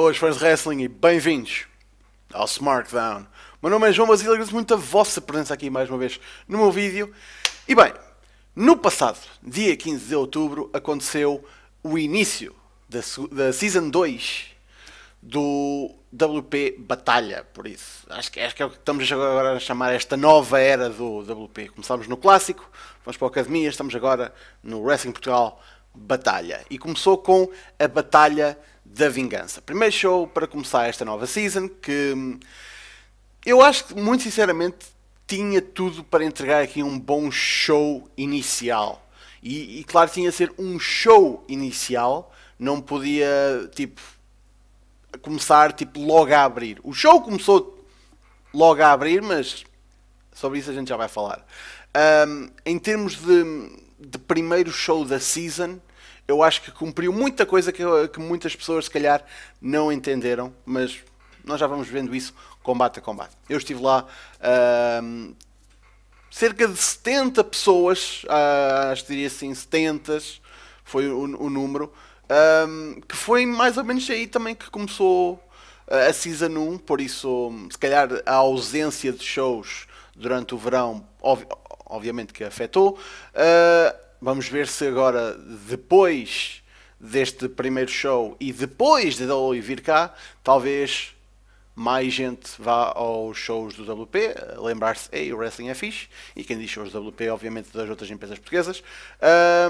Boas fãs de wrestling e bem-vindos ao SmartDown. Meu nome é João Basílio e agradeço muito a vossa presença aqui mais uma vez no meu vídeo. E bem, no passado, dia 15 de outubro, aconteceu o início da, da Season 2 do WP Batalha, por isso. Acho que, acho que é o que estamos agora a chamar esta nova era do WP. Começámos no clássico, vamos para a academia, estamos agora no Wrestling Portugal Batalha. E começou com a Batalha da Vingança. Primeiro show para começar esta nova season que hum, eu acho que, muito sinceramente, tinha tudo para entregar aqui um bom show inicial. E, e claro, tinha a ser um show inicial, não podia, tipo, começar tipo, logo a abrir. O show começou logo a abrir, mas sobre isso a gente já vai falar. Um, em termos de, de primeiro show da season, eu acho que cumpriu muita coisa que, que, muitas pessoas se calhar não entenderam, mas nós já vamos vendo isso combate a combate. Eu estive lá, uh, cerca de 70 pessoas, uh, acho que diria assim, 70 foi o, o número, uh, que foi mais ou menos aí também que começou a Season 1, por isso, se calhar a ausência de shows durante o verão, ob obviamente que afetou. Uh, vamos ver se agora, depois deste primeiro show e depois de Dolly vir cá, talvez mais gente vá aos shows do WP, lembrar-se, ei, o wrestling é fixe, e quem diz shows do WP, obviamente, das outras empresas portuguesas,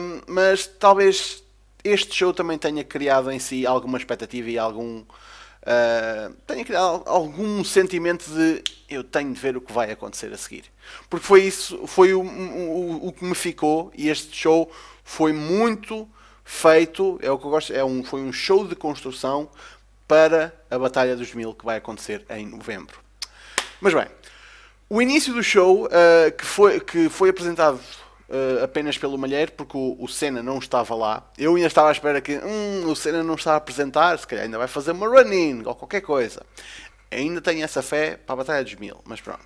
um, mas talvez este show também tenha criado em si alguma expectativa e algum uh, eh, tenha criado algum sentimento de eu tenho de ver o que vai acontecer a seguir. Porque foi isso, foi o, o, o que me ficou e este show foi muito feito, é o que eu gosto, é um, foi um show de construção para a Batalha dos Mil que vai acontecer em novembro. Mas bem, o início do show uh, que, foi, que foi apresentado uh, apenas pelo Malheiro, porque o, o Senna não estava lá. Eu ainda estava à espera que hum, o Senna não está a apresentar, se calhar ainda vai fazer uma run-in ou qualquer coisa. Ainda tenho essa fé para a Batalha dos Mil, mas pronto.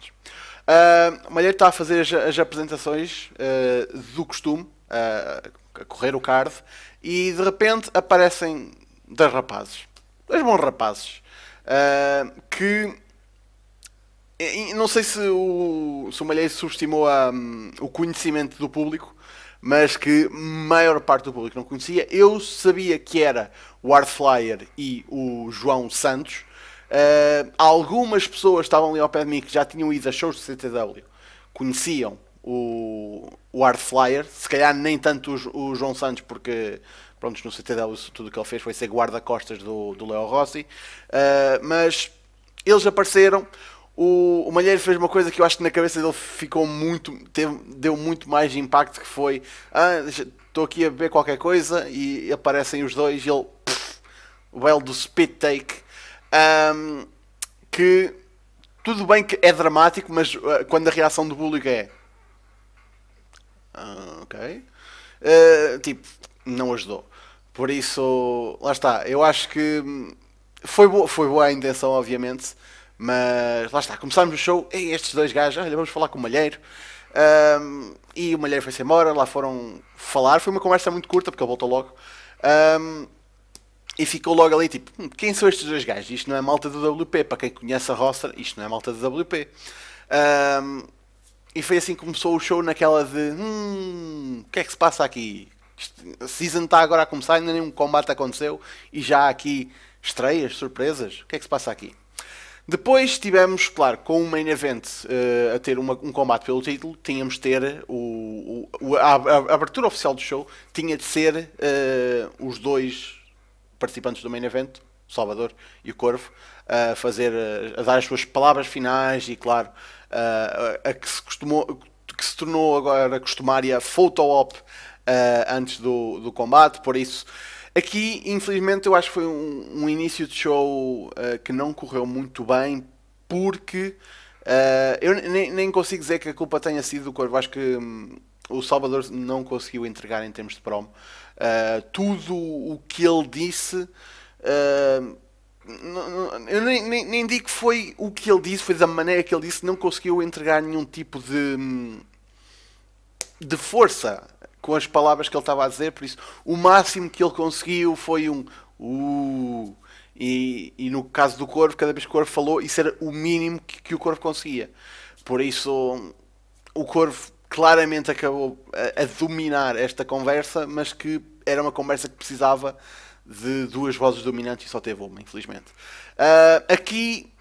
Uh, o Malheiro está a fazer as, as apresentações uh, do costume, a correr o card, e de repente aparecem dois rapazes, dois bons rapazes, que não sei se o, se o subestimou a, um, o conhecimento do público, mas que maior parte do público não conhecia. Eu sabia que era o Art Flyer e o João Santos. Uh, algumas pessoas estavam ali ao pé de mim que já tinham ido a shows do CTW, conheciam o, o Art Flyer, se calhar nem tanto o, o João Santos, porque pronto, no CTW tudo o que ele fez foi ser guarda-costas do, do Leo Rossi, uh, mas eles apareceram. O, o Malheiro fez uma coisa que eu acho que na cabeça dele ficou muito. Teve, deu muito mais impacto que foi. Ah, estou aqui a beber qualquer coisa e aparecem os dois e ele. o belo do spit take. Um, que tudo bem que é dramático, mas uh, quando a reação do público é. Ah, ok. Uh, tipo, não ajudou. Por isso, lá está. Eu acho que hum, foi boa, foi boa a intenção, obviamente. Mas lá está, começámos o show, e estes dois gajos, olha, vamos falar com o Malheiro. Um, e o Malheiro foi-se embora, lá foram falar. Foi uma conversa muito curta, porque ele voltou logo. Um, e ficou logo ali tipo: hum, quem são estes dois gajos? Isto não é malta do WP. Para quem conhece a roster, isto não é malta do WP. Um, e foi assim que começou o show, naquela de: hum, o que é que se passa aqui? A season está agora a começar, ainda nenhum combate aconteceu e já há aqui estreias, surpresas. O que é que se passa aqui? Depois tivemos, claro, com o main event uh, a ter uma, um combate pelo título, tínhamos de ter o, o a, a, abertura oficial do show tinha de ser uh, os dois participantes do main event, Salvador e o Corvo, a fazer, a dar as suas palavras finais e, claro, eh, a, a que se costumou, que se tornou agora costumária photo op antes do, do combate, por isso Aqui, infelizmente, eu acho que foi um, um início de show uh, que não correu muito bem, porque uh, eu nem, nem, consigo dizer que a culpa tenha sido do Corvo. Acho que um, o Salvador não conseguiu entregar em termos de promo. Uh, tudo o que ele disse. eu nem, nem, nem, digo que foi o que ele disse, foi da maneira que ele disse, não conseguiu entregar nenhum tipo de, hum, de força com as palavras que ele estava a dizer, por isso o máximo que ele conseguiu foi um uh, e, e, no caso do Corvo, cada vez que o Corvo falou, isso era o mínimo que, que o Corvo conseguia. Por isso o Corvo claramente acabou a, a, dominar esta conversa, mas que era uma conversa que precisava de duas vozes dominantes e só teve uma, infelizmente. Uh, aqui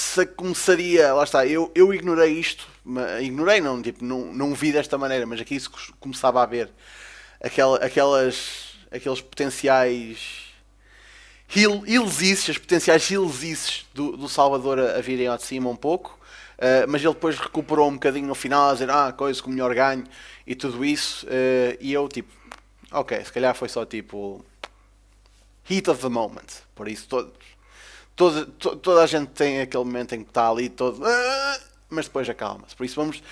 se começaria, lá está, eu, eu ignorei isto, ignorei não, tipo, não, não vi desta maneira, mas aqui se começava a ver aquelas, aqueles potenciais as potenciais ilesices do, do Salvador a, a virem ao de cima um pouco, uh, mas ele depois recuperou um bocadinho no final, a dizer, ah, coisa com melhor ganho e tudo isso, uh, e eu tipo, ok, se calhar foi só tipo, heat of the moment, por isso todos toda, to, toda a gente tem aquele momento em que está ali todo. Ah", mas depois acalma-se. Por isso vamos.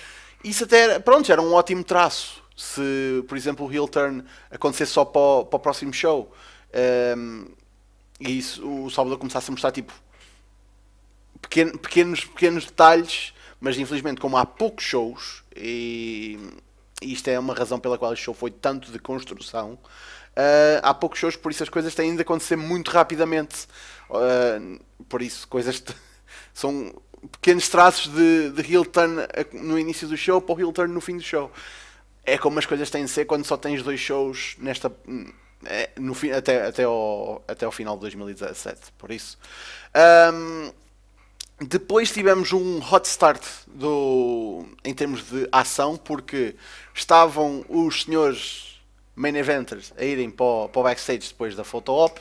Isso até era, pronto, era um ótimo traço. Se, por exemplo, o heel turn acontecesse só para o, para o próximo show um, ehm, e isso, o Salvador começasse a mostrar tipo pequenos, pequenos detalhes, mas infelizmente, como há poucos shows, e, e isto é uma razão pela qual este show foi tanto de construção, uh, há poucos shows, por isso as coisas têm de acontecer muito rapidamente. Uh, por isso, coisas são pequenos traços de, de heel turn ah, no início do show para o heel turn no fim do show. É como as coisas têm de ser quando só tens dois shows nesta eh, no fim, até, até, ao, até ao final de 2017. Por isso, um, depois tivemos um hot start do, em termos de ação, porque estavam os senhores main eventers a irem para o, para o backstage depois da photo op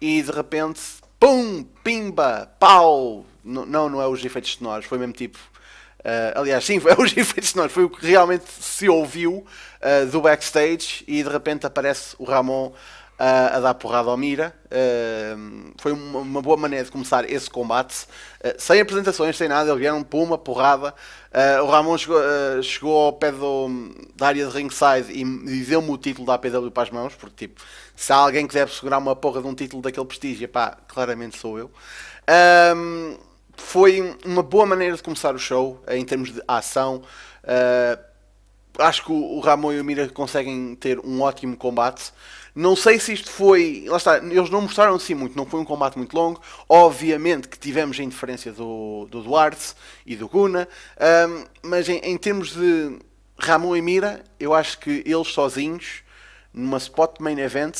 e de repente, pum, pimba, pau. N não, não é os efeitos sonoros, foi mesmo tipo. Uh, aliás, sim, é os efeitos sonoros, foi o que realmente se ouviu uh, do backstage e de repente aparece o Ramon a, a dar porrada ao Mira. Uh, foi uma, uma, boa maneira de começar esse combate. Uh, sem apresentações, sem nada, eles vieram por uma porrada. Uh, o Ramon chegou, ah, chegou ao pé do, da área de ringside e, e deu-me o título da APW para as mãos, porque tipo, se há alguém que deve segurar uma porra de um título daquele prestígio, pá, claramente sou eu. foi uma boa maneira de começar o show em termos de ação. Uh, acho que o Ramon e o Mira conseguem ter um ótimo combate. Não sei se isto foi. Lá está, eles não mostraram assim muito, não foi um combate muito longo. Obviamente que tivemos a indiferença do, do Duarte e do Guna, um, mas em, em, termos de Ramon e Mira, eu acho que eles sozinhos, numa spot main event,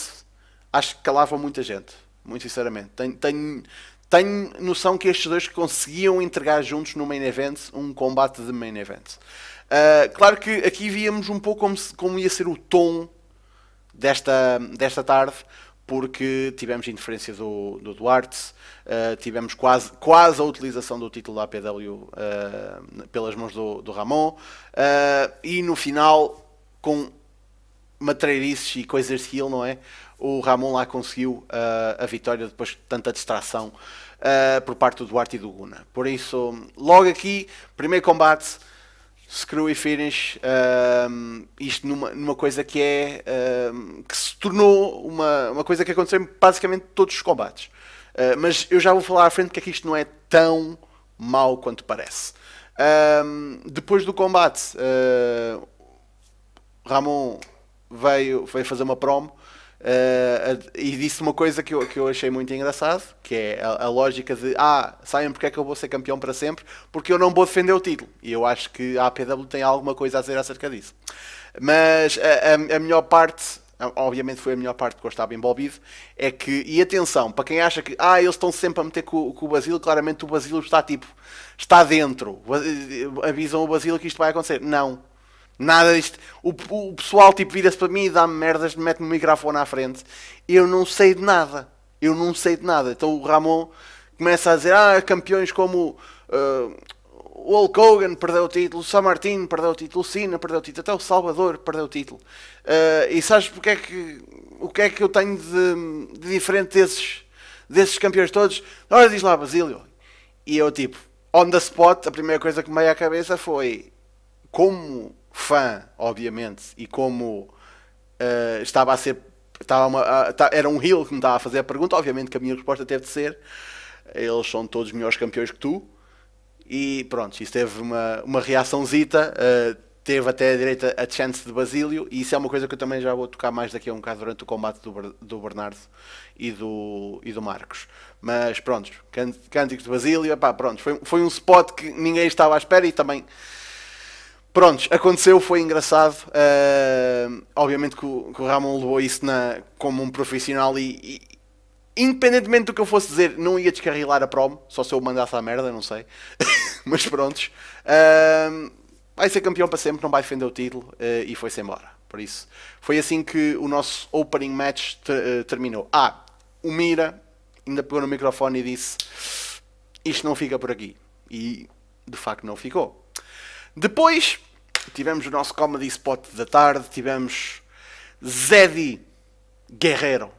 acho que calavam muita gente. Muito sinceramente. Tenho, tenho, tenho noção que estes dois conseguiam entregar juntos no main event um combate de main event. Uh, claro que aqui víamos um pouco como, se, como ia ser o tom desta, desta tarde, porque tivemos interferência do, do Duarte, uh, tivemos quase, quase a utilização do título da APW uh, ah, pelas mãos do, do Ramon, uh, e no final, com matreirices e coisas de heel, não é? O Ramon lá conseguiu a vitória depois de tanta distração por parte do Duarte e do Guna. Por isso, logo aqui, primeiro combate Screw e Finish, um, isto numa, numa coisa que é um, que se tornou uma, uma coisa que aconteceu em basicamente todos os combates. Uh, mas eu já vou falar à frente é que aqui isto não é tão mau quanto parece. Um, depois do combate, uh, Ramon veio, veio fazer uma promo Uh, e disse uma coisa que eu, que eu achei muito engraçado, que é a, a, lógica de ah, sabem porque é que eu vou ser campeão para sempre, porque eu não vou defender o título. E eu acho que a APW tem alguma coisa a dizer acerca disso. Mas a, a, a melhor parte, obviamente foi a melhor parte que eu estava envolvido, é que, e atenção, para quem acha que ah, eles estão sempre a meter com, com o Basílio, claramente o Basílio está tipo, está dentro, eh, avisam o Basílio que isto vai acontecer. Não, Nada disto. O, o pessoal tipo vira-se para mim e dá-me merdas, mete-me o microfone à frente. Eu não sei de nada. Eu não sei de nada. Então o Ramon começa a dizer: Ah, campeões como uh, o Hulk Hogan perdeu o título, o San Martin perdeu o título, o Cena perdeu o título, até o Salvador perdeu o título. Uh, e sabes porque é que, o que é que eu tenho de, de diferente desses, desses campeões todos? Ora, diz lá, Basílio. E eu, tipo, on the spot, a primeira coisa que me veio à cabeça foi como fã, obviamente, e como uh, estava a ser. Estava uma, era um hill que me estava a fazer a pergunta, obviamente que a minha resposta teve de ser: eles são todos melhores campeões que tu. E pronto, isso teve uma, uma reaçãozita. Uh, teve até a direita a chance de Basílio, e isso é uma coisa que eu também já vou tocar mais daqui a um bocado durante o combate do, do Bernardo e do, e do Marcos. Mas pronto, cânticos de Basílio, epá, pronto, foi, foi um spot que ninguém estava à espera e também Prontos, aconteceu, foi engraçado. Uh, obviamente que o, que o, Ramon levou isso na, como um profissional e, e independentemente do que eu fosse dizer, não ia descarrilar a promo, só se eu mandasse a merda, não sei. Mas prontos. Uh, vai ser campeão para sempre, não vai defender o título uh, e foi-se embora. Por isso, foi assim que o nosso opening match uh, terminou. Ah, o Mira ainda pegou no microfone e disse: Isto não fica por aqui. E de facto não ficou. Depois tivemos o nosso comedy spot da tarde, tivemos Zeddy Guerreiro.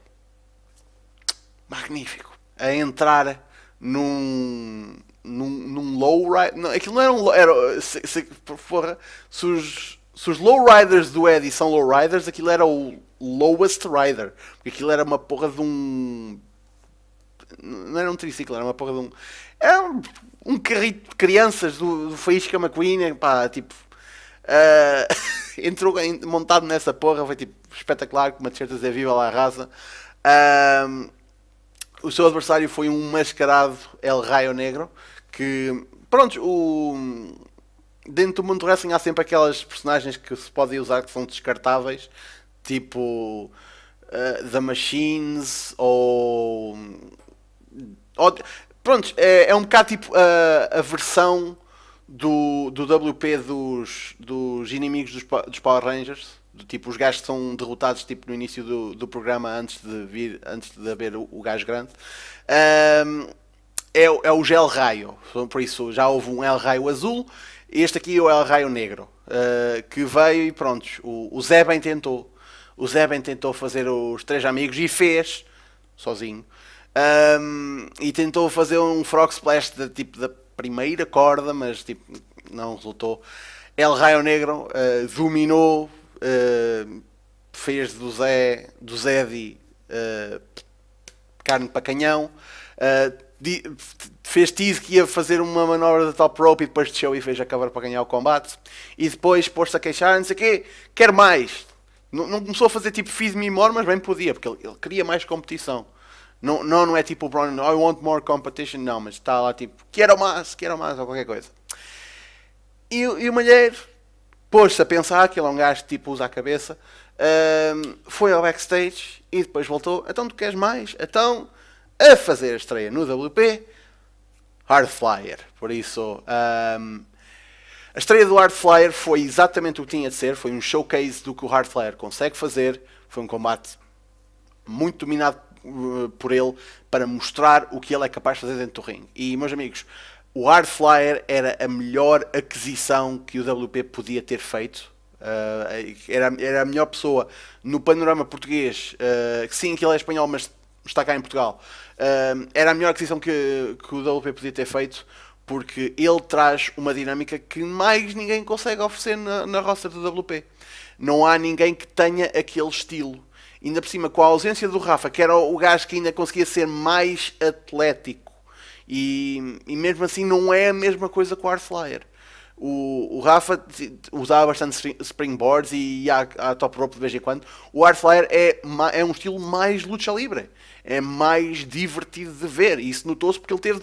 Magnífico. A entrar num. num, num lowrider. Aquilo não era um. Era, se, se, porra, se os, se os lowriders do Eddie são lowriders, aquilo era o lowest rider. Porque aquilo era uma porra de um. Não era um triciclo, era uma porra de um. Era um um carrito de crianças do, do Faísca McQueen, pá, tipo. Uh, entrou em, montado nessa porra, foi tipo espetacular, com uma t-shirt viva lá a raça. Uh, o seu adversário foi um mascarado El Raio Negro, que, pronto, o, dentro do mundo wrestling há sempre aquelas personagens que se podem usar que são descartáveis, tipo uh, The Machines ou, ou Prontos, é, é um bocado tipo a, a versão do, do WP dos, dos inimigos dos, dos Power Rangers. Do tipo, os gajos que são derrotados tipo, no início do, do programa antes de vir, antes de haver o, o gajo grande. Um, é, é o gel raio. Por isso já houve um L Raio azul. Este aqui é o L Raio negro. Uh, que veio e pronto. O, o tentou. O Zé bem tentou fazer os três amigos e fez sozinho. Um, e tentou fazer um frog splash de, tipo, da primeira corda, mas tipo, não resultou. El Raio Negro uh, dominou, uh, fez do Zé, do Zedi uh, eh, carne para canhão, di, fez tease que ia fazer uma manobra de top rope e depois desceu e fez acabar para ganhar o combate. E depois pôs-se a queixar, não sei o quê, quer mais. Não, não começou a fazer tipo fiz-me more, mas bem podia, porque ele, ele queria mais competição. Não, não, não é tipo o Brown, I want more competition, não, mas está lá tipo, quero mais, quero mais, ou qualquer coisa. E, e o Malheiro pôs-se a pensar, aquele é um gajo que tipo usa a cabeça, foi ao backstage e depois voltou, então tu queres mais? Então, a fazer a estreia no WP, Hard Flyer. Por isso, um, a estreia do Hard Flyer foi exatamente o que tinha de ser, foi um showcase do que o Hard Flyer consegue fazer, foi um combate muito dominado eh, por ele para mostrar o que ele é capaz de fazer dentro do ringue. E, meus amigos, o Hard Flyer era a melhor aquisição que o WP podia ter feito. Uh, era, era a melhor pessoa no panorama português. Uh, sim, que ele é espanhol, mas está cá em Portugal. Uh, era a melhor aquisição que, que o WP podia ter feito porque ele traz uma dinâmica que mais ninguém consegue oferecer na, na roça do WP. Não há ninguém que tenha aquele estilo ainda por cima com a ausência do Rafa, que era o gajo que ainda conseguia ser mais atlético, e, e mesmo assim não é a mesma coisa com o Arslayer. O, o Rafa usava bastante springboards e ia à, top rope de vez em quando. O Arslayer é, é um estilo mais luta livre, é mais divertido de ver, e isso notou-se porque ele teve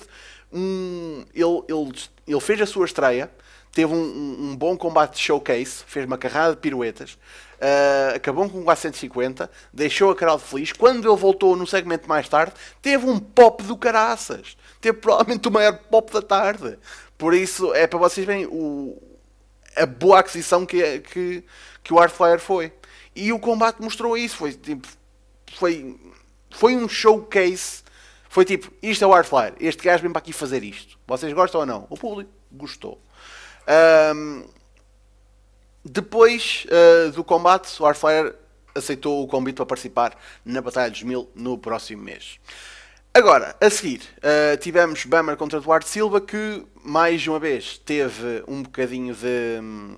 um. Ele, ele, ele fez a sua estreia teve um, um bom combate showcase, fez uma carrada de piruetas, uh, acabou com um 450, deixou a crowd feliz. Quando ele voltou no segmento mais tarde, teve um pop do caraças. Teve provavelmente o maior pop da tarde. Por isso, é para vocês verem o, a boa aquisição que, que, que o Artfire foi. E o combate mostrou isso. Foi tipo, foi, foi um showcase. Foi tipo, isto é o Artfire. Este gajo vem para aqui fazer isto. Vocês gostam ou não? O público gostou. Um, depois uh, do combate, o Warfire aceitou o convite para participar na Batalha dos Mil no próximo mês. Agora, a seguir, uh, tivemos Bummer contra Eduardo Silva, que mais uma vez teve um bocadinho de hum,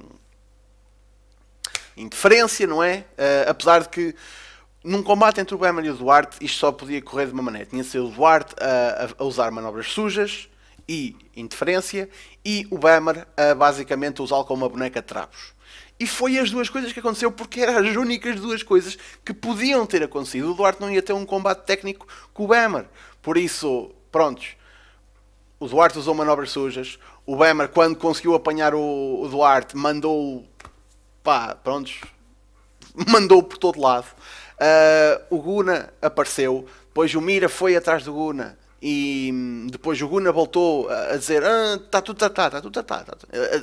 interferência, não é? Uh, apesar de que num combate entre o Bummer e o Duarte, isto só podia correr de uma maneira. Tinha de ser o Duarte a, a usar manobras sujas e interferência, e o Bammer a ah, basicamente usá-lo como uma boneca de trapos. E foi as duas coisas que aconteceu, porque eram as únicas duas coisas que podiam ter acontecido. O Duarte não ia ter um combate técnico com o Bammer. Por isso, prontos. O Duarte usou manobras sujas. O Bammer, quando conseguiu apanhar o, o Duarte, mandou. pá, prontos. mandou por todo lado. Uh, o Guna apareceu. Depois o Mira foi atrás do Guna e hum, depois o Guna voltou a dizer está ah, tudo tá, tá, tá, tudo tá, tá,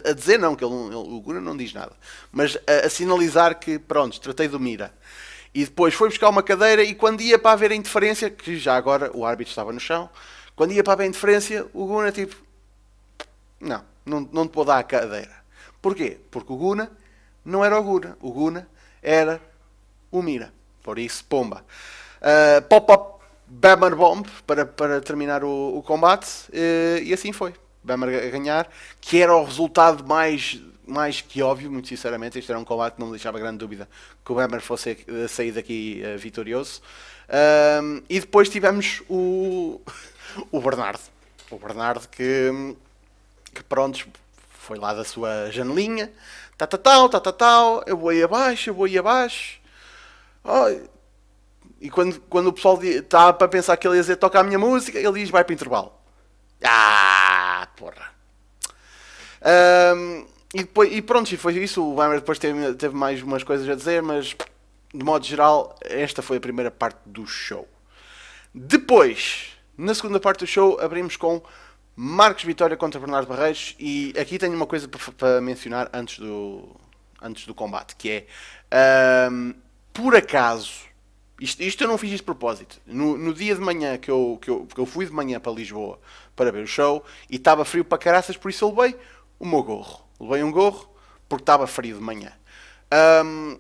A, a, dizer não, que ele, ele, o Guna não diz nada mas a, a, sinalizar que pronto, tratei do Mira e depois foi buscar uma cadeira e quando ia para haver a interferência que já agora o árbitro estava no chão quando ia para haver a interferência o Guna tipo não, não, não te vou dar a cadeira porquê? porque o Guna não era o Guna o Guna era o Mira por isso, pomba uh, ah, pop-up Bammer Bomb para, para terminar o, o combate uh, e assim foi. Bammer a ganhar, que era o resultado mais, mais que óbvio, muito sinceramente. Este era um combate que não me deixava grande dúvida que o Bammer fosse sair daqui uh, vitorioso. Um, e depois tivemos o, o Bernardo. O Bernardo que, que pronto, foi lá da sua janelinha. Tá, tá, tal, tá, tá, tal, eu vou aí abaixo, eu vou aí abaixo. Oh, e quando, quando o pessoal está para pensar que ele ia dizer toca a minha música, ele diz vai para intervalo. Ah, porra. Um, e, depois, e pronto, e foi isso. O Weimer depois teve, teve mais umas coisas a dizer, mas de modo geral, esta foi a primeira parte do show. Depois, na segunda parte do show, abrimos com Marcos Vitória contra Bernardo Barreiros. E aqui tenho uma coisa para mencionar antes do, antes do combate, que é... Um, por acaso, isto, isto, eu não fiz isto de propósito. No, no dia de manhã que eu, que, eu, que eu fui de manhã para Lisboa para ver o show e estava frio para caraças, por isso eu levei o meu gorro. Levei um gorro porque estava frio de manhã. Um,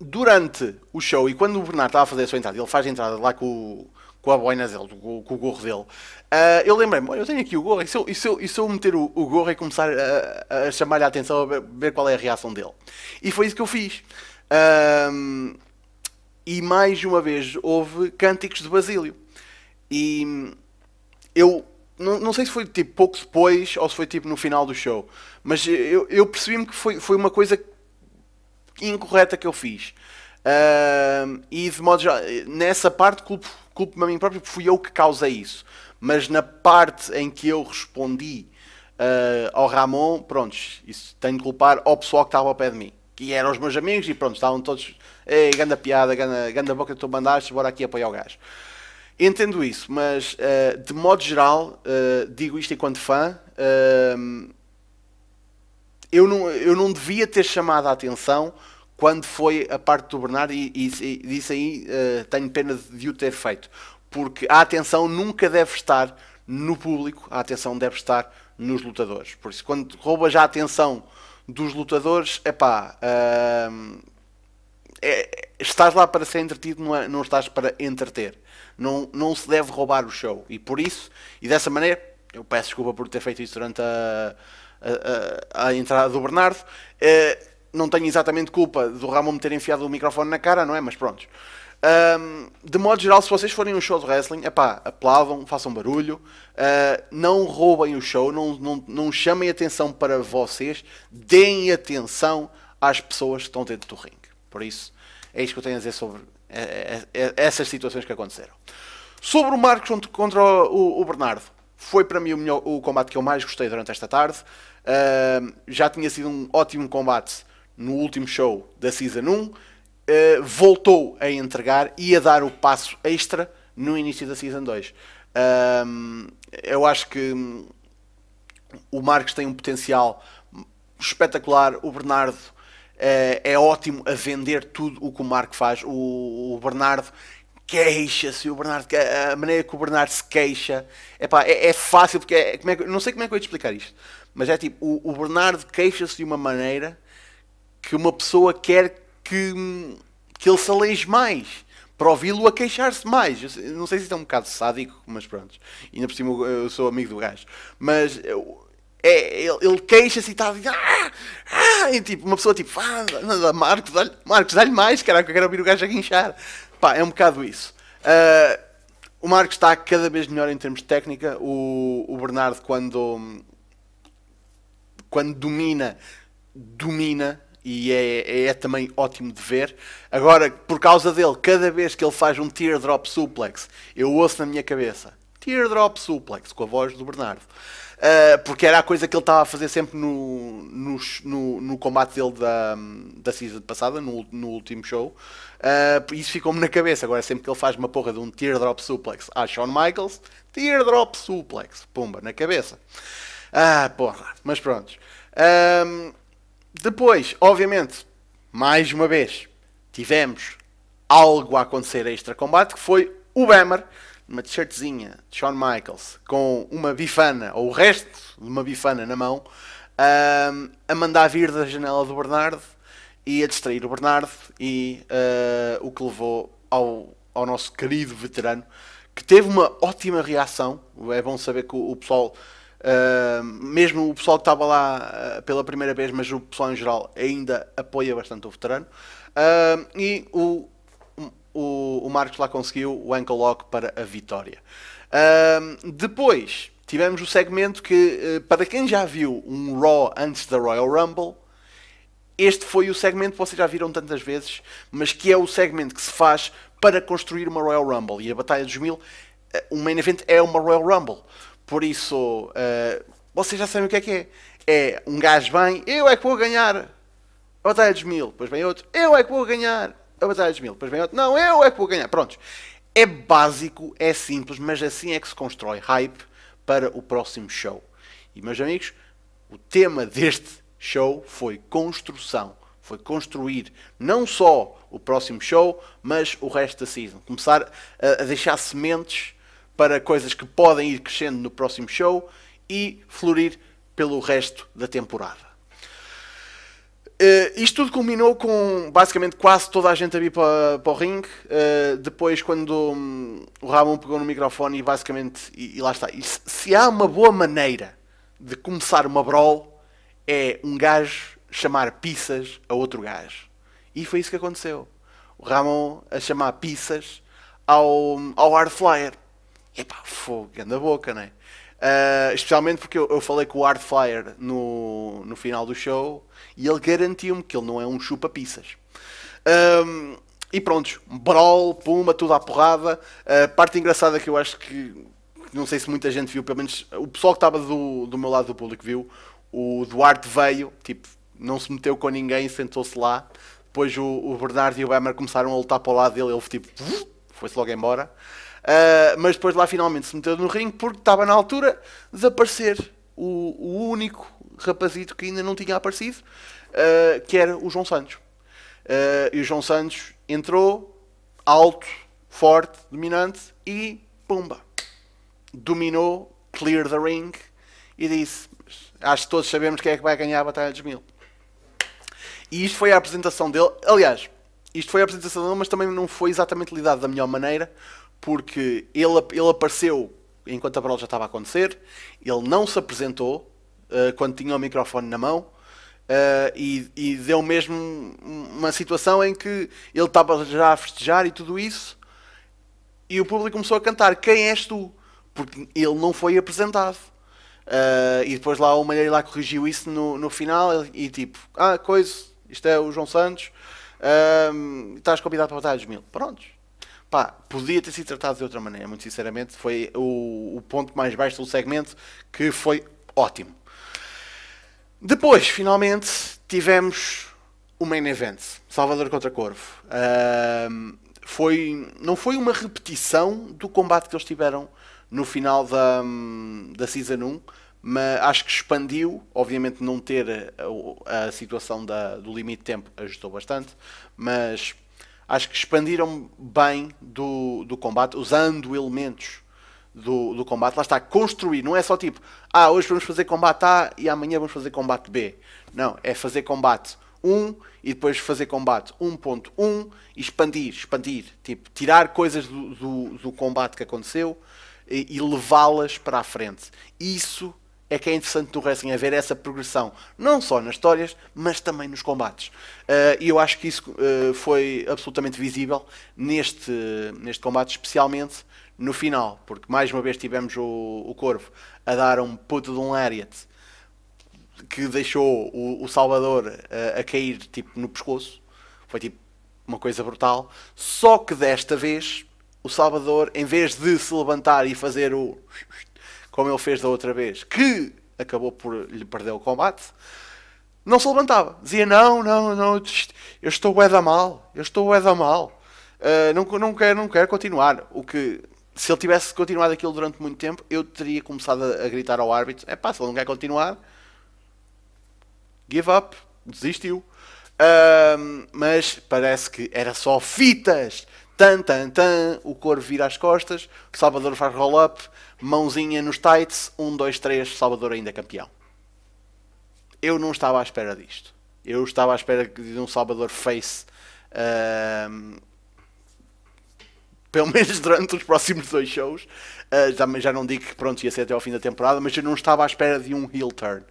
durante o show e quando o Bernardo estava a fazer a sua entrada, ele faz a entrada lá com o, com a boina dele, com, com o gorro dele, uh, eu lembrei-me, eu tenho aqui o gorro, e se eu, e se eu, e se eu meter o, o, gorro e começar a, a chamar-lhe a atenção, a ver, ver, qual é a reação dele? E foi isso que eu fiz. Um, e mais uma vez houve cânticos de Basílio. E eu não, não sei se foi tipo pouco depois ou se foi tipo no final do show, mas eu, eu percebi-me que foi, foi uma coisa incorreta que eu fiz. Uh, e de modo já, nessa parte culpo, culpo-me a mim próprio porque fui eu que causei isso. Mas na parte em que eu respondi uh, ao Ramon, pronto isso tenho de culpar ao pessoal que estava ao pé de mim. Que eram os meus amigos e pronto, estavam todos Ei, é ganda piada, ganda, ganda boca que tu mandaste, bora aqui apoiar o gajo. Entendo isso, mas uh, de modo geral, uh, digo isto enquanto fã, uh, eu, não, eu não devia ter chamado a atenção quando foi a parte do Bernardo e, e, e isso aí tenho pena de o ter feito, porque a atenção nunca deve estar no público, a atenção deve estar nos lutadores. Por isso, quando roubas a atenção dos lutadores, é pá, uh, é, estás lá para ser entretido, não, é, não estás para entreter. Não, não se deve roubar o show. E por isso, e dessa maneira, eu peço desculpa por ter feito isso durante a, a, a, a entrada do Bernardo. É, não tenho exatamente culpa do Ramon me ter enfiado o microfone na cara, não é? Mas pronto. Um, de modo geral, se vocês forem um show de wrestling, epá, aplaudam, façam barulho, uh, não roubem o show, não, não, não chamem atenção para vocês, deem atenção às pessoas que estão dentro do ringue. Por isso, é isto que eu tenho a dizer sobre eh, eh, eh, essas situações que aconteceram. Sobre o Marcos contra o Bernardo, foi para mim o, melhor, o combate que eu mais gostei durante esta tarde. Uh, já tinha sido um ótimo combate no último show da Season 1. Uh, voltou a entregar e a dar o passo extra no início da Season 2. Uh, eu acho que hum, o Marcos tem um potencial espetacular. O Bernardo é, é ótimo a vender tudo o que o Marco faz. O, o Bernardo queixa-se, o Bernardo, a maneira que o Bernardo se queixa, epá, é, é fácil, porque é, é que, não sei como é que eu ia te explicar isto, mas é tipo, o, o Bernardo queixa-se de uma maneira que uma pessoa quer que, que ele se aleje mais, para ouvi-lo a queixar-se mais. Eu, não sei se isto é um bocado sádico, mas pronto, ainda por cima eu, sou amigo do gajo, mas é, ele, ele queixa-se e está assim, ah, ah, e tipo, uma pessoa tipo, ah, nada, Marcos, dá-lhe Marcos, dá mais, caraca, eu quero ouvir o gajo a guinchar. Pá, é um bocado isso. Uh, o Marcos está cada vez melhor em termos de técnica. O, o Bernardo, quando, quando domina, domina e é, é, é, também ótimo de ver. Agora, por causa dele, cada vez que ele faz um teardrop suplex, eu ouço na minha cabeça Teardrop Suplex, com a voz do Bernardo. Uh, porque era a coisa que ele estava a fazer sempre no, no, no, no, combate dele da, da season passada, no, no último show. Uh, isso ficou-me na cabeça. Agora, sempre que ele faz uma porra de um teardrop suplex a Shawn Michaels, teardrop suplex, pumba, na cabeça. Ah, porra, mas pronto. Ah, depois, obviamente, mais uma vez, tivemos algo a acontecer a extra combate que foi o Bammer uma t-shirtzinha de Shawn Michaels com uma bifana ou o resto de uma bifana na mão a mandar vir da janela do Bernardo e a distrair o Bernardo e uh, o que levou ao, ao nosso querido veterano que teve uma ótima reação é bom saber que o, o pessoal uh, mesmo o pessoal que estava lá uh, pela primeira vez mas o pessoal em geral ainda apoia bastante o veterano e o o, o Marcos lá conseguiu o ankle lock para a vitória. Um, depois tivemos o segmento que, eh, para quem já viu um Raw antes da Royal Rumble, este foi o segmento que vocês já viram tantas vezes, mas que é o segmento que se faz para construir uma Royal Rumble. E a Batalha dos Mil, eh, o main event é uma Royal Rumble. Por isso, uh, vocês já sabem o que é que é. É um gajo bem, eu é que vou ganhar. A Batalha dos Mil, depois vem outro, eu é que vou ganhar a batalha dos mil. Depois vem outro, não, eu é que vou ganhar. Prontos. É básico, é simples, mas assim é que se constrói hype para o próximo show. E, meus amigos, o tema deste show foi construção. Foi construir não só o próximo show, mas o resto da season. Começar a, deixar sementes para coisas que podem ir crescendo no próximo show e florir pelo resto da temporada. Uh, isto tudo culminou com basicamente quase toda a gente a vir para, para o ringue. Uh, depois, quando um, o Ramon pegou no microfone, e basicamente, e, e lá está. E se, se, há uma boa maneira de começar uma brawl, é um gajo chamar pizzas a outro gajo. E foi isso que aconteceu. O Ramon a chamar pizzas ao, ao Hard Flyer. Epá, fogo, anda boca, não é? Eh, especialmente porque eu, eu, falei com o Hardfire no, no final do show e ele garantiu-me que ele não é um chupa-pizzas. Um, ehm, e pronto, brawl, puma, tudo à porrada. A uh, eh, parte engraçada que eu acho que não sei se muita gente viu, pelo menos o pessoal que estava do, do meu lado do público viu. O Duarte veio, tipo, não se meteu com ninguém, sentou-se lá. Depois o, o Bernardo e o Bemer começaram a lutar para o lado dele, ele tipo, foi-se logo embora. Uh, mas depois lá finalmente se meteu no ringue porque estava na altura de aparecer o, o único rapazito que ainda não tinha aparecido, uh, que era o João Santos. Uh, e o João Santos entrou alto, forte, dominante e pumba! Dominou, clear the ring e disse: Acho que todos sabemos quem é que vai ganhar a Batalha dos Mil. E isto foi a apresentação dele. Aliás, isto foi a apresentação dele, mas também não foi exatamente lidado da melhor maneira, porque ele, ele apareceu enquanto a parola já estava a acontecer, ele não se apresentou uh, quando tinha o microfone na mão. Uh, e, e, deu mesmo uma situação em que ele estava já a festejar e tudo isso, e o público começou a cantar: Quem és tu? Porque ele não foi apresentado. Uh, e depois lá o Malheiro lá corrigiu isso no, no final e tipo: Ah, coisa, isto é o João Santos, estás convidado para dos 2000. Prontos, Pá, podia ter sido tratado de outra maneira, muito sinceramente. Foi o, o ponto mais baixo do segmento que foi ótimo. Depois, finalmente, tivemos o main event: Salvador contra Corvo. Uh, foi, não foi uma repetição do combate que eles tiveram no final da, da Season 1, mas acho que expandiu. Obviamente, não ter a, eh, a situação da, do limite de tempo ajudou bastante, mas acho que expandiram bem do, do combate, usando elementos do, do combate. Lá está, construir, não é só tipo, ah, hoje vamos fazer combate A e amanhã vamos fazer combate B. Não, é fazer combate 1 e depois fazer combate 1.1 e expandir, expandir, tipo, tirar coisas do, do, do combate que aconteceu e, e levá-las para a frente. Isso é que é interessante no wrestling haver essa progressão, não só nas histórias, mas também nos combates. Eh, e eu acho que isso uh, foi absolutamente visível neste, neste combate, especialmente no final, porque mais uma vez tivemos o, o Corvo a dar um puto de um lariat que deixou o, o Salvador uh, a cair tipo no pescoço. Foi tipo uma coisa brutal. Só que desta vez o Salvador, em vez de se levantar e fazer o como ele fez da outra vez, que acabou por lhe perder o combate, não se levantava. Dizia, não, não, não, eu estou é da mal, eu estou é da mal. Uh, não, não, quero, não quer continuar. O que, se ele tivesse continuado aquilo durante muito tempo, eu teria começado a, a gritar ao árbitro, é pá, se ele não quer continuar, give up, desistiu. Uh, mas parece que era só fitas. Tan, tan, tan, o corvo vira as costas, o Salvador faz roll-up, mãozinha nos tights, 1, 2, 3, Salvador ainda campeão. Eu não estava à espera disto. Eu estava à espera de um Salvador face. Uh, pelo menos durante os próximos dois shows. Uh, já, já, não digo que pronto ia ser até ao fim da temporada, mas eu não estava à espera de um heel turn. Um,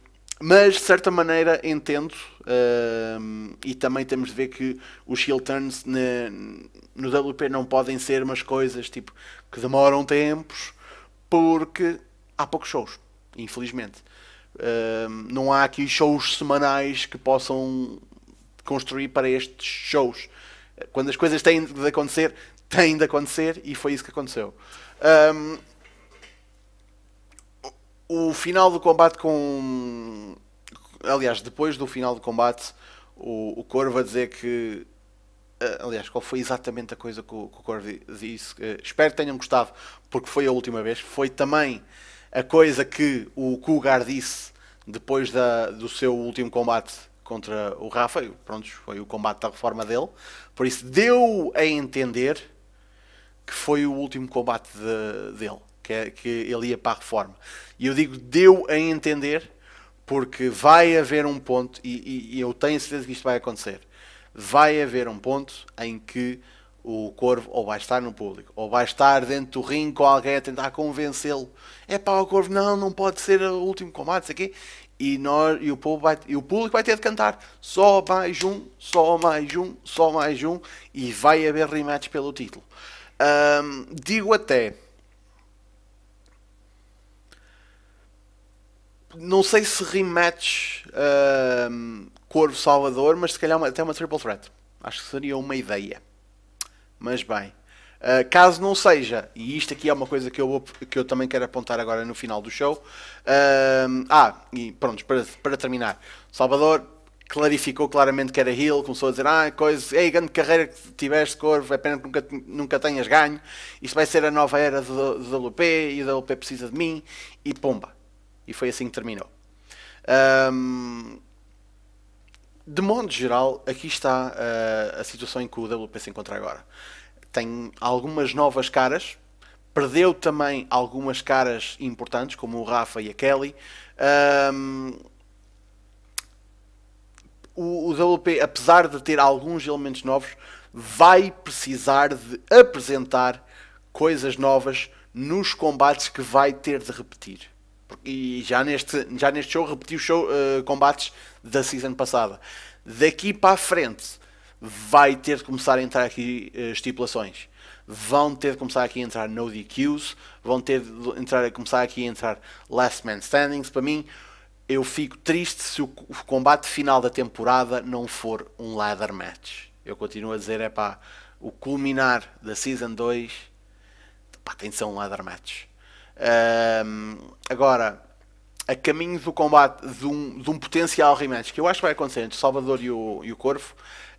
ah, mas, de certa maneira, entendo, uh, e também temos de ver que os shield turns no WP não podem ser umas coisas tipo que demoram tempos, porque há poucos shows, infelizmente. Uh, não há aqui shows semanais que possam construir para estes shows. Quando as coisas têm de acontecer, têm de acontecer, e foi isso que aconteceu. Um, o final do combate com. Aliás, depois do final do combate, o, o Corvo a dizer que. Eh, aliás, qual foi exatamente a coisa que o, que o Corvo disse? Eh, espero que tenham gostado, porque foi a última vez. Foi também a coisa que o Cougar disse depois da, do seu último combate contra o Rafa. Pronto, foi o combate da reforma dele. Por isso, deu a entender que foi o último combate de, dele que, é, que ele ia para a reforma. E eu digo deu a entender, porque vai haver um ponto, e, e, e eu tenho certeza que isto vai acontecer, vai haver um ponto em que o Corvo ou vai estar no público, ou vai estar dentro do ringue com alguém a tentar convencê-lo. É pá, o Corvo, não, não pode ser o último combate, isso aqui. E, nós, e, o povo vai, e o público vai ter de cantar só mais um, só mais um, só mais um, e vai haver rematch pelo título. Um, digo até não sei se rematch uh, Corvo Salvador, mas se calhar uma, até uma Triple Threat. Acho que seria uma ideia. Mas bem. Uh, caso não seja, e isto aqui é uma coisa que eu, vou, que eu também quero apontar agora no final do show. Uh, ah, e pronto, para, para terminar, Salvador clarificou claramente que era Hill, começou a dizer: Ah, coisa, ei, grande carreira que tiveste, Corvo, é pena que nunca, nunca tenhas ganho. Isto vai ser a nova era do, do LP e o LP precisa de mim. E pomba. E foi assim que terminou. Um, de modo geral, aqui está a, ah, a situação em que o WP se encontra agora. Tem algumas novas caras, perdeu também algumas caras importantes, como o Rafa e a Kelly. Um, o, WP, apesar de ter alguns elementos novos, vai precisar de apresentar coisas novas nos combates que vai ter de repetir. E já neste, já neste show repetiu show, uh, combates da season passada. Daqui para a frente vai ter de começar a entrar aqui uh, estipulações. Vão ter de começar aqui a entrar no DQs, vão ter de entrar, começar aqui a entrar Last Man Standings. Para mim, eu fico triste se o, o combate final da temporada não for um ladder match. Eu continuo a dizer, é pá, o culminar da Season 2 pá, tem de ser um ladder match. Um, agora, a caminho do combate de um, de um, potencial rematch, que eu acho que vai acontecer entre Salvador e o, e o Corvo,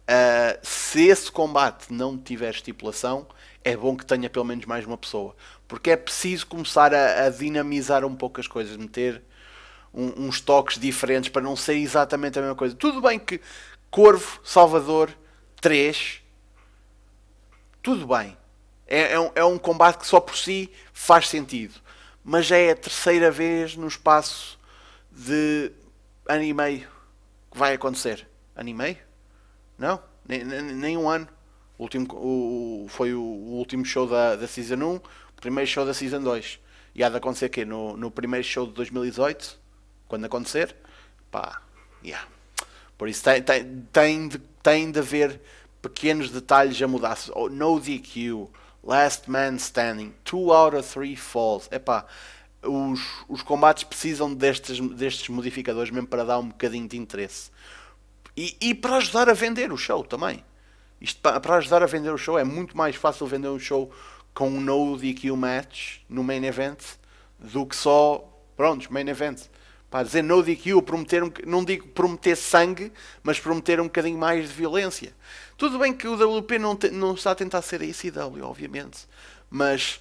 uh, se esse combate não tiver estipulação, é bom que tenha pelo menos mais uma pessoa. Porque é preciso começar a, a dinamizar um pouco as coisas, meter um, uns toques diferentes para não ser exatamente a mesma coisa. Tudo bem que Corvo, Salvador, 3, tudo bem. É, é, um, é um combate que só por si faz sentido mas já é a terceira vez no espaço de ano e meio que vai acontecer. Ano e meio? Não? Nem, nem, nem um ano. O último, o, foi o, o, último show da, da Season 1, o primeiro show da Season 2. E há de acontecer o quê? No, no primeiro show de 2018? Quando acontecer? Pá, yeah. Por isso tem, tem, tem, de, tem de haver pequenos detalhes a mudar. Oh, no DQ, Last Man Standing, Two out of Three Falls. Epá, os, os combates precisam destes, destes modificadores mesmo para dar um bocadinho de interesse. E, e para ajudar a vender o show também. Isto para, para ajudar a vender o show é muito mais fácil vender um show com um no DQ match no main event do que só, pronto, main event. Pá, dizer no DQ, prometer um, não digo prometer sangue, mas prometer um bocadinho mais de violência. Tudo bem que o WP não, te, não está a tentar ser a ICW, obviamente, mas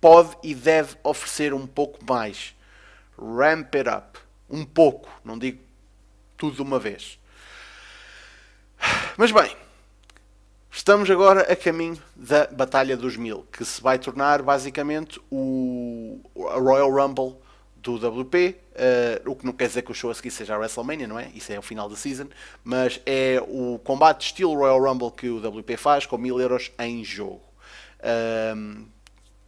pode e deve oferecer um pouco mais. Ramp it up. Um pouco, não digo tudo de uma vez. Mas bem, estamos agora a caminho da Batalha dos Mil, que se vai tornar basicamente o a Royal Rumble do WP, uh, eh, o que não quer dizer que o show a seguir seja a WrestleMania, não é? Isso é o final da season, mas é o combate estilo Royal Rumble que o WP faz com 1000 euros em jogo. Um, ehm,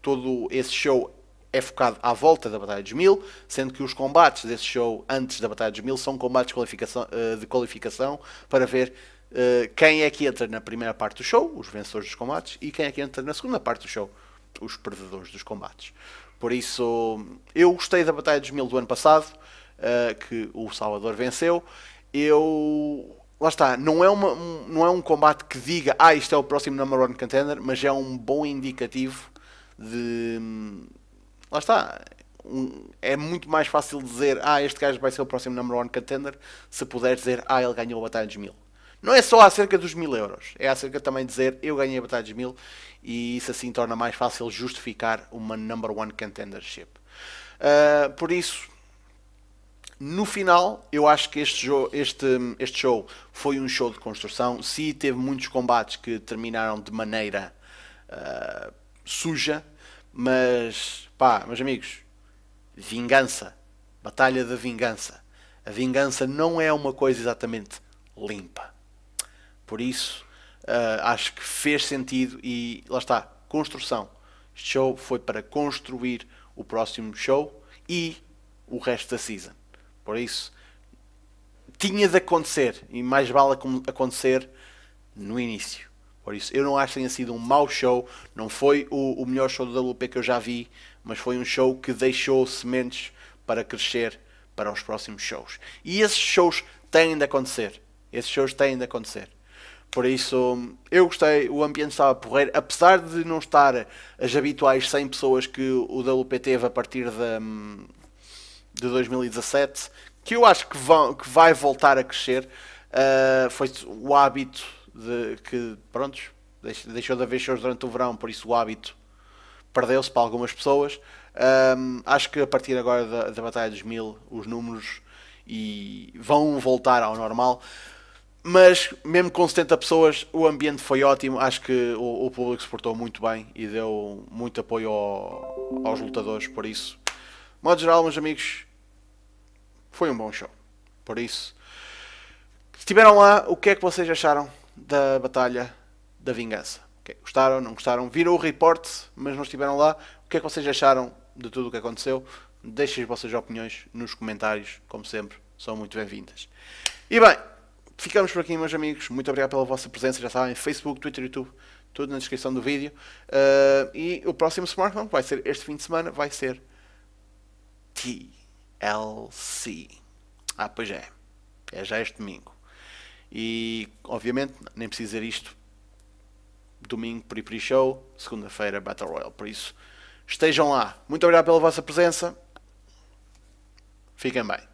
todo esse show é focado à volta da Batalha dos Mil, sendo que os combates desse show antes da Batalha dos Mil são combates de qualificação, eh, de qualificação para ver eh, quem é que entra na primeira parte do show, os vencedores dos combates, e quem é que entra na segunda parte do show, os perdedores dos combates. Por isso, eu gostei da Batalha dos Mil do ano passado, uh, que o Salvador venceu. Eu. Lá está, não é, uma, um, não é um combate que diga, ah, isto é o próximo number one contender, mas é um bom indicativo de. Lá está, um, é muito mais fácil dizer ah, este gajo vai ser o próximo number one contender se puder dizer ah, ele ganhou a Batalha dos Mil. Não é só acerca dos mil euros, é acerca também de dizer eu ganhei a Batalha dos Mil e isso assim torna mais fácil justificar uma number one contendership. Uh, por isso, no final, eu acho que este, jo este, este show foi um show de construção. Sim, teve muitos combates que terminaram de maneira uh, suja, mas pá, meus amigos, vingança, batalha da vingança. A vingança não é uma coisa exatamente limpa. Por isso, uh, acho que fez sentido e lá está, construção. Este show foi para construir o próximo show e o resto da season. Por isso, tinha de acontecer e mais vale acontecer no início. Por isso, eu não acho que tenha sido um mau show. Não foi o, o melhor show do WP que eu já vi, mas foi um show que deixou sementes para crescer para os próximos shows. E esses shows têm de acontecer. Esses shows têm de acontecer. Por isso, eu gostei, o ambiente estava porreiro, apesar de não estar as habituais 100 pessoas que o WP teve a partir hum, de, de 2017, que eu acho que, vão, que vai voltar a crescer. Uh, foi o hábito de que, prontos, deixou de haver shows durante o verão, por isso o hábito perdeu-se para algumas pessoas. Um, acho que a partir agora da, da Batalha dos Mil, os números e vão voltar ao normal mas mesmo com 70 pessoas, o ambiente foi ótimo. Acho que o, o público se portou muito bem e deu muito apoio ao, aos lutadores. Por isso, de modo geral, meus amigos, foi um bom show. Por isso, se estiveram lá, o que é que vocês acharam da Batalha da Vingança? Okay. É gostaram, não gostaram? Viram o report, mas não estiveram lá. O que é que vocês acharam de tudo o que aconteceu? Deixem as vossas opiniões nos comentários, como sempre, são muito bem-vindas. E bem, Ficamos por aqui, meus amigos. Muito obrigado pela vossa presença. Já sabem, Facebook, Twitter, YouTube, tudo na descrição do vídeo. Uh, e o próximo smartphone vai ser este fim de semana, vai ser TLC. Ah, pois é. É já este domingo. E, obviamente, nem preciso dizer isto. Domingo, Pre-Pre Show. Segunda-feira, Battle Royale. Por isso, estejam lá. Muito obrigado pela vossa presença. Fiquem bem.